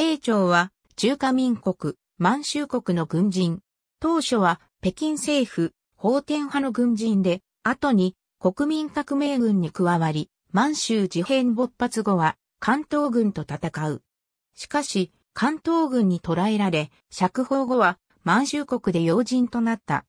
丁長は中華民国、満州国の軍人。当初は北京政府、法天派の軍人で、後に国民革命軍に加わり、満州事変勃発後は関東軍と戦う。しかし、関東軍に捕らえられ、釈放後は満州国で要人となった。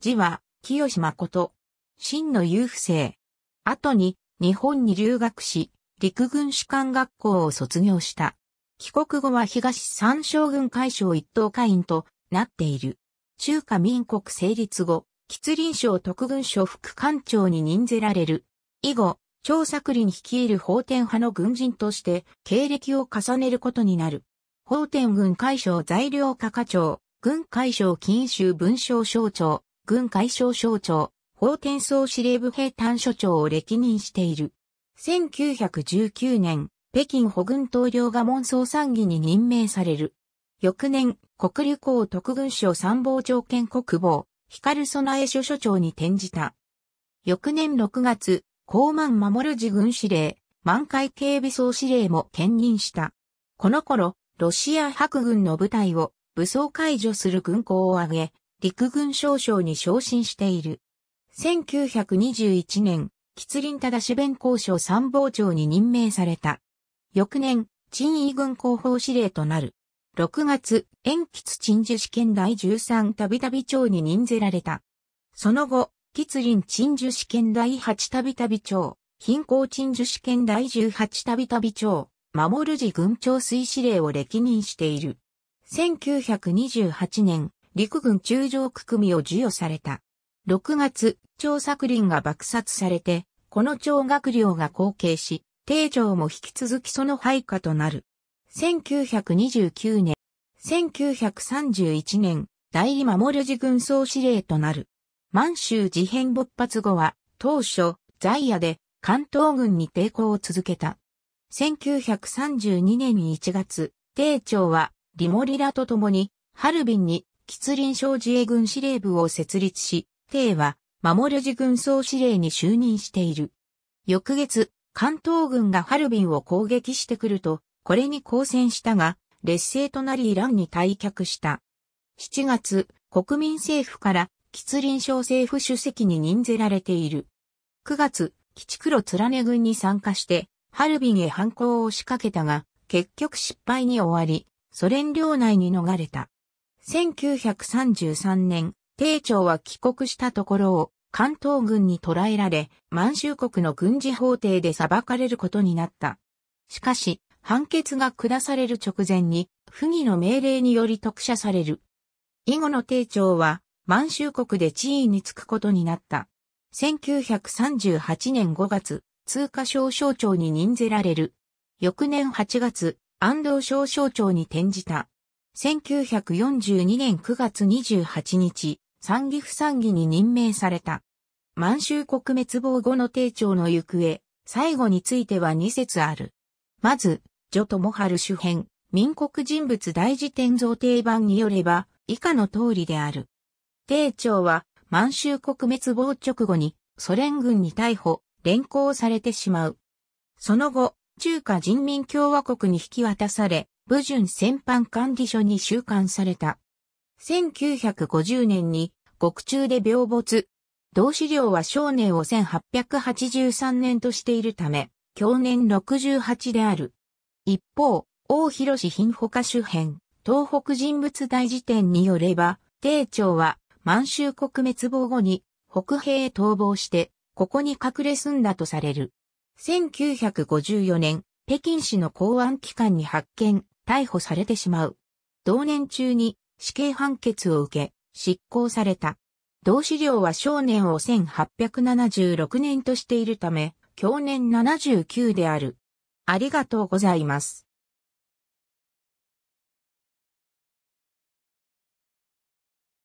字は、清志誠。真の裕不正。後に、日本に留学し、陸軍士官学校を卒業した。帰国後は東三将軍会省一等会員となっている。中華民国成立後、吉林省特軍省副官庁に任ぜられる。以後、張作林率いる法天派の軍人として経歴を重ねることになる。法天軍海省材料課課長、軍海省禁州文章省長、軍海省省長、法天総司令部兵単所長を歴任している。1919年、北京保軍統領が門総参議に任命される。翌年、国立行特軍省参謀長兼国防、光備え所所長に転じた。翌年6月、高満守る自軍司令、満開警備総司令も兼任した。この頃、ロシア白軍の部隊を武装解除する軍港を挙げ、陸軍少将に昇進している。1921年、吉林忠弁交渉参謀長に任命された。翌年、陳位軍広報司令となる。6月、延吉陳樹試験第13たびたび長に任ぜられた。その後、吉林陳樹試験第8たびたび長、貧困陳樹試験第18たびたび長、守る寺軍長水司令を歴任している。1928年、陸軍中将区組を授与された。6月、張作林が爆殺されて、この長学寮が後継し、定城も引き続きその配下となる。1929年、1931年、代理守る寺軍総司令となる。満州事変勃発後は、当初、在野で関東軍に抵抗を続けた。1932年1月、定長は、リモリラと共に、ハルビンに、吉林省自衛軍司令部を設立し、定は、守る寺軍総司令に就任している。翌月、関東軍がハルビンを攻撃してくると、これに抗戦したが、劣勢となりイランに退却した。7月、国民政府から、吉林省政府主席に任ぜられている。9月、吉黒ネ軍に参加して、ハルビンへ反抗を仕掛けたが、結局失敗に終わり、ソ連領内に逃れた。1933年、丁朝は帰国したところを、関東軍に捕らえられ、満州国の軍事法廷で裁かれることになった。しかし、判決が下される直前に、不義の命令により特赦される。以後の帝長は、満州国で地位につくことになった。1938年5月、通貨省省長に任ぜられる。翌年8月、安藤省省長に転じた。1942年9月28日、参議不参議に任命された。満州国滅亡後の帝朝の行方、最後については2節ある。まず、モハル主編、民国人物大辞典造定版によれば、以下の通りである。帝朝は、満州国滅亡直後に、ソ連軍に逮捕、連行されてしまう。その後、中華人民共和国に引き渡され、武順戦犯管理所に収監された。1950年に獄中で病没。同資料は少年を1883年としているため、去年68である。一方、大広市品保家周辺、東北人物大辞典によれば、定長は満州国滅亡後に北平へ逃亡して、ここに隠れ住んだとされる。1954年、北京市の公安機関に発見、逮捕されてしまう。同年中に死刑判決を受け、執行された。同資料は少年を1876年としているため、去年79である。ありがとうございます。